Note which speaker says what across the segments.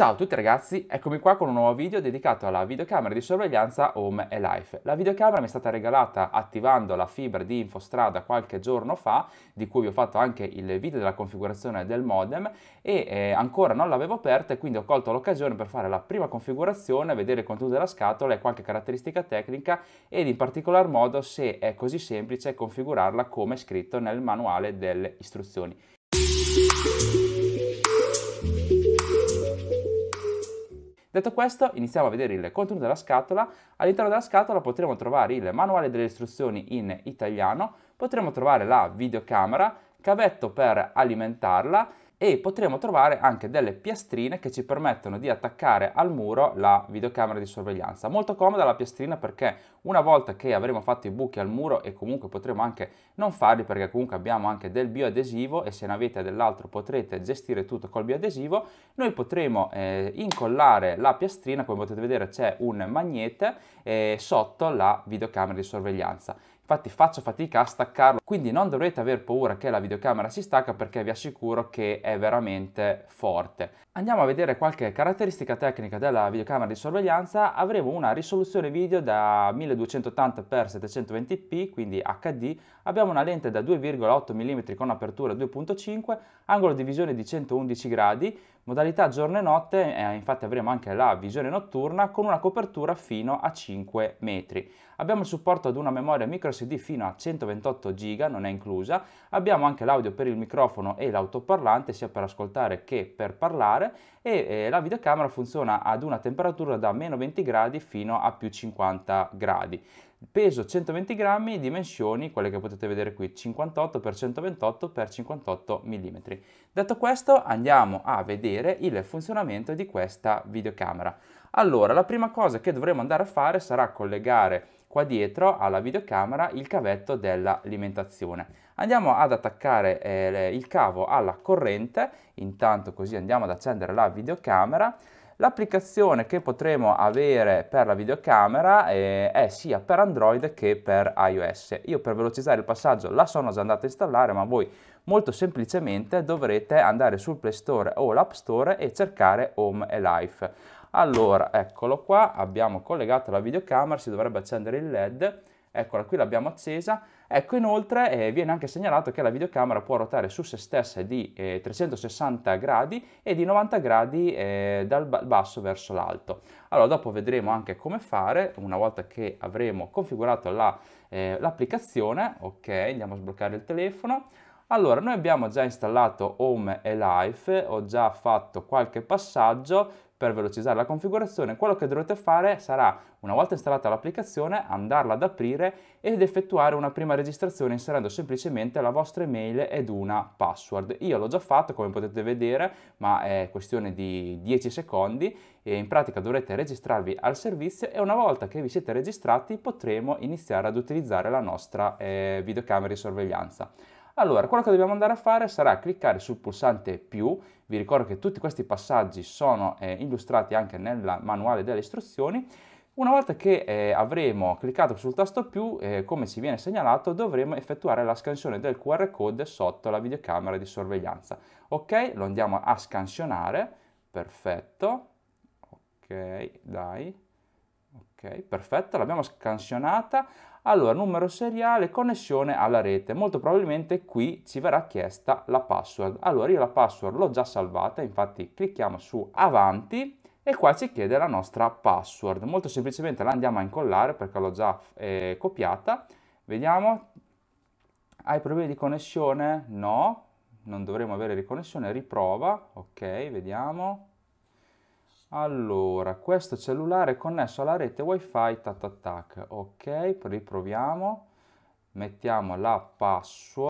Speaker 1: Ciao a tutti ragazzi, eccomi qua con un nuovo video dedicato alla videocamera di sorveglianza Home e Life. La videocamera mi è stata regalata attivando la fibra di Infostrada qualche giorno fa, di cui vi ho fatto anche il video della configurazione del modem e eh, ancora non l'avevo aperta e quindi ho colto l'occasione per fare la prima configurazione, vedere il contenuto della scatola e qualche caratteristica tecnica ed in particolar modo se è così semplice configurarla come scritto nel manuale delle istruzioni. Detto questo, iniziamo a vedere il contenuto della scatola. All'interno della scatola potremo trovare il manuale delle istruzioni in italiano, potremo trovare la videocamera, cavetto per alimentarla, e potremo trovare anche delle piastrine che ci permettono di attaccare al muro la videocamera di sorveglianza. Molto comoda la piastrina perché una volta che avremo fatto i buchi al muro e comunque potremo anche non farli perché comunque abbiamo anche del bioadesivo e se ne avete dell'altro potrete gestire tutto col bioadesivo, noi potremo eh, incollare la piastrina, come potete vedere c'è un magnete eh, sotto la videocamera di sorveglianza. Infatti faccio fatica a staccarlo, quindi non dovrete aver paura che la videocamera si stacca perché vi assicuro che è veramente forte. Andiamo a vedere qualche caratteristica tecnica della videocamera di sorveglianza, avremo una risoluzione video da 1280x720p, quindi HD, abbiamo una lente da 2,8 mm con apertura 2.5, angolo di visione di 111 gradi, modalità giorno e notte, eh, infatti avremo anche la visione notturna con una copertura fino a 5 metri. Abbiamo il supporto ad una memoria micro SD fino a 128 GB, non è inclusa, abbiamo anche l'audio per il microfono e l'autoparlante sia per ascoltare che per parlare, fare e eh, la videocamera funziona ad una temperatura da meno 20 gradi fino a più 50 gradi peso 120 grammi, dimensioni, quelle che potete vedere qui, 58 x 128 x 58 mm. Detto questo, andiamo a vedere il funzionamento di questa videocamera. Allora, la prima cosa che dovremo andare a fare sarà collegare qua dietro alla videocamera il cavetto dell'alimentazione andiamo ad attaccare eh, il cavo alla corrente, intanto così andiamo ad accendere la videocamera, L'applicazione che potremo avere per la videocamera eh, è sia per Android che per iOS. Io per velocizzare il passaggio la sono già andata a installare, ma voi molto semplicemente dovrete andare sul Play Store o l'App Store e cercare Home e Life. Allora, eccolo qua, abbiamo collegato la videocamera, si dovrebbe accendere il LED. Eccola qui, l'abbiamo accesa. Ecco inoltre eh, viene anche segnalato che la videocamera può ruotare su se stessa di eh, 360 gradi e di 90 gradi eh, dal basso verso l'alto. Allora dopo vedremo anche come fare una volta che avremo configurato eh, l'applicazione, ok andiamo a sbloccare il telefono allora, noi abbiamo già installato Home e Life, ho già fatto qualche passaggio per velocizzare la configurazione. Quello che dovrete fare sarà, una volta installata l'applicazione, andarla ad aprire ed effettuare una prima registrazione inserendo semplicemente la vostra email ed una password. Io l'ho già fatto, come potete vedere, ma è questione di 10 secondi e in pratica dovrete registrarvi al servizio e una volta che vi siete registrati potremo iniziare ad utilizzare la nostra eh, videocamera di sorveglianza. Allora, quello che dobbiamo andare a fare sarà cliccare sul pulsante più, vi ricordo che tutti questi passaggi sono eh, illustrati anche nel manuale delle istruzioni, una volta che eh, avremo cliccato sul tasto più, eh, come ci viene segnalato, dovremo effettuare la scansione del QR code sotto la videocamera di sorveglianza. Ok, lo andiamo a scansionare, perfetto, ok, dai, ok, perfetto, l'abbiamo scansionata. Allora, numero seriale, connessione alla rete. Molto probabilmente qui ci verrà chiesta la password. Allora, io la password l'ho già salvata, infatti clicchiamo su avanti e qua ci chiede la nostra password. Molto semplicemente la andiamo a incollare perché l'ho già eh, copiata. Vediamo. Hai problemi di connessione? No, non dovremmo avere riconnessione. Riprova. Ok, vediamo. Allora, questo cellulare è connesso alla rete wifi, tac tac Ok, riproviamo. Mettiamo la password.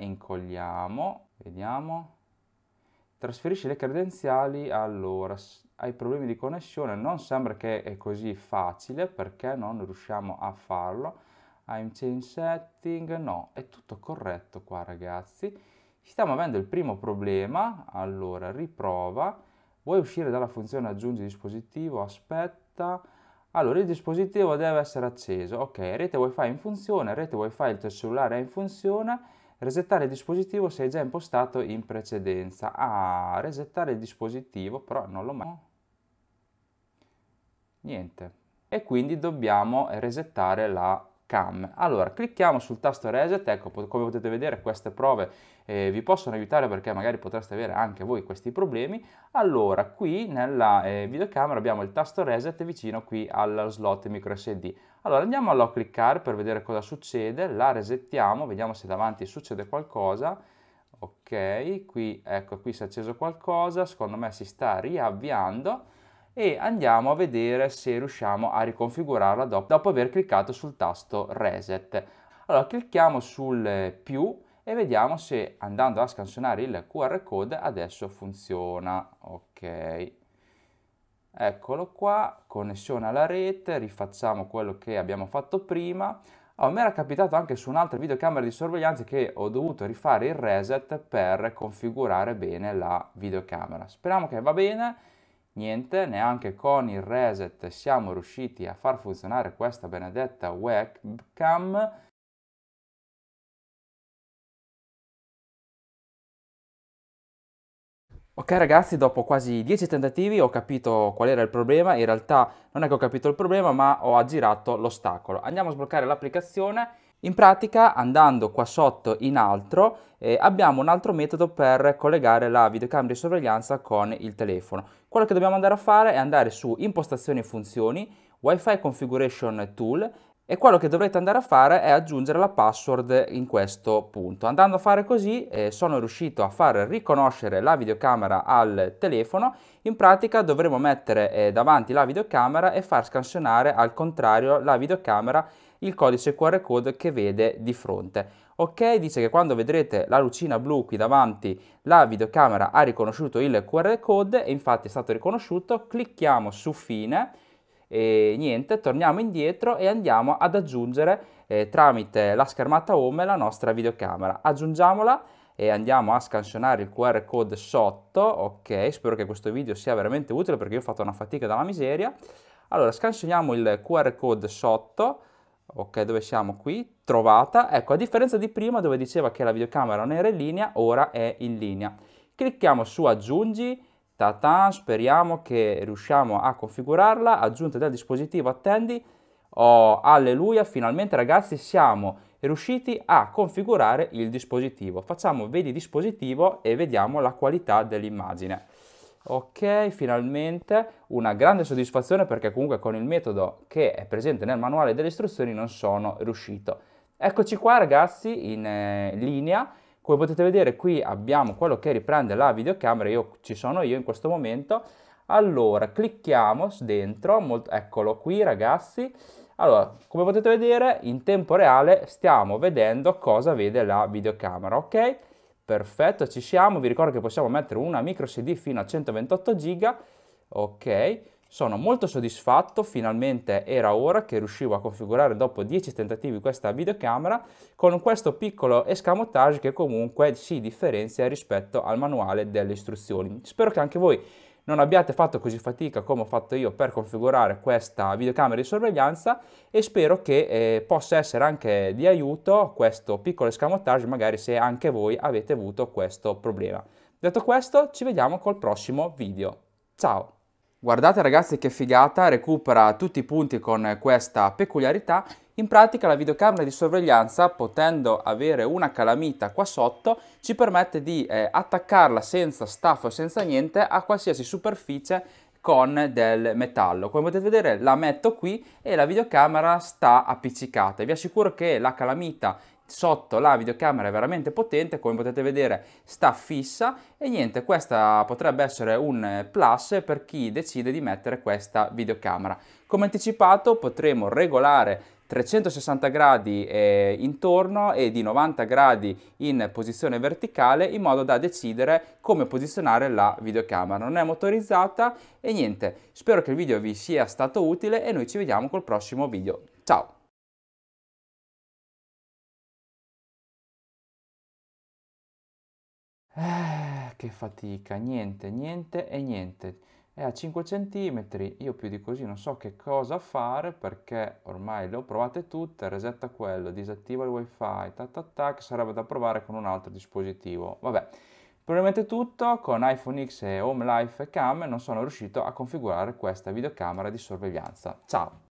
Speaker 1: Incolliamo, vediamo. Trasferisci le credenziali. Allora, hai problemi di connessione. Non sembra che è così facile perché non riusciamo a farlo I'm change setting, no, è tutto corretto qua ragazzi. Stiamo avendo il primo problema, allora riprova, vuoi uscire dalla funzione aggiungi dispositivo, aspetta, allora il dispositivo deve essere acceso, ok, rete wifi in funzione, rete wifi il tuo cellulare è in funzione, resettare il dispositivo sei già impostato in precedenza, ah, resettare il dispositivo però non lo mai... niente, e quindi dobbiamo resettare la Cam. Allora, clicchiamo sul tasto reset, ecco, come potete vedere queste prove eh, vi possono aiutare perché magari potreste avere anche voi questi problemi. Allora, qui nella eh, videocamera abbiamo il tasto reset vicino qui al slot micro SD. Allora, andiamo a cliccare per vedere cosa succede, la resettiamo, vediamo se davanti succede qualcosa. Ok, qui, ecco, qui si è acceso qualcosa, secondo me si sta riavviando e andiamo a vedere se riusciamo a riconfigurarla dopo, dopo aver cliccato sul tasto reset. Allora clicchiamo sul più e vediamo se andando a scansionare il QR code adesso funziona. Ok, eccolo qua, connessione alla rete, rifacciamo quello che abbiamo fatto prima. Oh, mi era capitato anche su un'altra videocamera di sorveglianza che ho dovuto rifare il reset per configurare bene la videocamera. Speriamo che va bene Niente, neanche con il reset siamo riusciti a far funzionare questa benedetta webcam. Ok ragazzi, dopo quasi 10 tentativi ho capito qual era il problema, in realtà non è che ho capito il problema ma ho aggirato l'ostacolo. Andiamo a sbloccare l'applicazione in pratica andando qua sotto in altro eh, abbiamo un altro metodo per collegare la videocamera di sorveglianza con il telefono. Quello che dobbiamo andare a fare è andare su impostazioni e funzioni, wifi configuration tool e quello che dovrete andare a fare è aggiungere la password in questo punto. Andando a fare così eh, sono riuscito a far riconoscere la videocamera al telefono, in pratica dovremo mettere eh, davanti la videocamera e far scansionare al contrario la videocamera il codice QR code che vede di fronte. Ok, dice che quando vedrete la lucina blu qui davanti la videocamera ha riconosciuto il QR code e infatti è stato riconosciuto, clicchiamo su fine e niente, torniamo indietro e andiamo ad aggiungere eh, tramite la schermata home la nostra videocamera. Aggiungiamola e andiamo a scansionare il QR code sotto, ok, spero che questo video sia veramente utile perché io ho fatto una fatica dalla miseria. Allora, scansioniamo il QR code sotto, Ok, dove siamo qui? Trovata. Ecco, a differenza di prima dove diceva che la videocamera non era in linea, ora è in linea. Clicchiamo su aggiungi, ta -ta, speriamo che riusciamo a configurarla, aggiunta del dispositivo, attendi. Oh, alleluia, finalmente ragazzi siamo riusciti a configurare il dispositivo. Facciamo vedi dispositivo e vediamo la qualità dell'immagine. Ok, finalmente una grande soddisfazione perché comunque con il metodo che è presente nel manuale delle istruzioni non sono riuscito. Eccoci qua ragazzi in eh, linea. Come potete vedere qui abbiamo quello che riprende la videocamera, io ci sono io in questo momento. Allora, clicchiamo dentro, molto, eccolo qui ragazzi. Allora, come potete vedere in tempo reale stiamo vedendo cosa vede la videocamera, ok? Perfetto, ci siamo. Vi ricordo che possiamo mettere una micro SD fino a 128 giga. Ok, sono molto soddisfatto, finalmente era ora che riuscivo a configurare dopo 10 tentativi questa videocamera con questo piccolo escamotage che comunque si differenzia rispetto al manuale delle istruzioni. Spero che anche voi non abbiate fatto così fatica come ho fatto io per configurare questa videocamera di sorveglianza e spero che eh, possa essere anche di aiuto questo piccolo escamotage magari se anche voi avete avuto questo problema. Detto questo ci vediamo col prossimo video. Ciao! Guardate ragazzi che figata, recupera tutti i punti con questa peculiarità. In pratica la videocamera di sorveglianza, potendo avere una calamita qua sotto, ci permette di eh, attaccarla senza staffo e senza niente a qualsiasi superficie con del metallo. Come potete vedere la metto qui e la videocamera sta appiccicata. Vi assicuro che la calamita sotto la videocamera è veramente potente come potete vedere sta fissa e niente questa potrebbe essere un plus per chi decide di mettere questa videocamera come anticipato potremo regolare 360 gradi eh, intorno e di 90 gradi in posizione verticale in modo da decidere come posizionare la videocamera. Non è motorizzata e niente, spero che il video vi sia stato utile e noi ci vediamo col prossimo video. Ciao! Eh, che fatica, niente, niente e niente è a 5 cm, io più di così non so che cosa fare perché ormai le ho provate tutte, resetta quello, disattiva il wifi, ta ta ta, che sarebbe da provare con un altro dispositivo. Vabbè, probabilmente tutto, con iPhone X e Home Life Cam non sono riuscito a configurare questa videocamera di sorveglianza. Ciao!